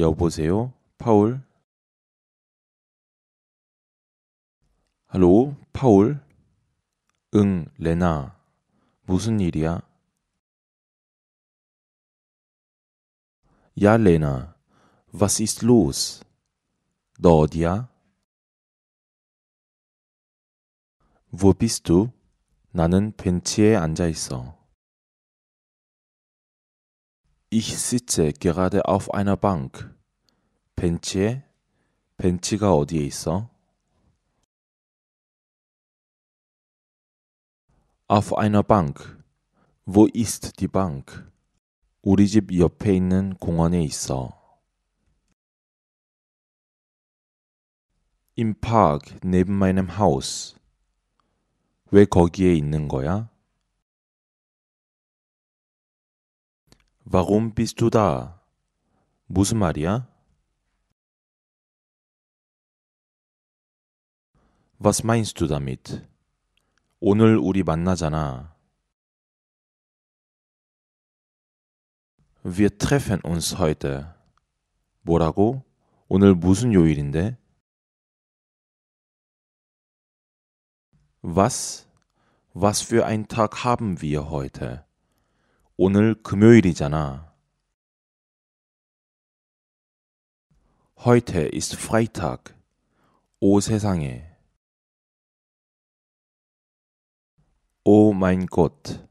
여보세요? 파울? 할로, 파울? 응, 레나. 무슨 일이야? 야, 레나. Was ist los? 너 어디야? Wo bist du? 나는 벤치에 앉아 있어. Ich sitze gerade auf einer Bank. 벤치에? 벤치가 어디에 있어? Auf einer Bank. Wo ist die Bank? 우리 집 옆에 있는 공원에 있어. Im Park neben meinem Haus. 왜 거기에 있는 거야? Warum bist du da? 무슨 Maria? Was meinst du damit? 오늘 우리 만나잖아. Wir treffen uns heute. 뭐라고? 오늘 무슨 요일인데? Was? Was für ein Tag haben wir heute? 오늘 금요일이잖아. Heute ist Freitag. 오 세상에. 오 마인 것.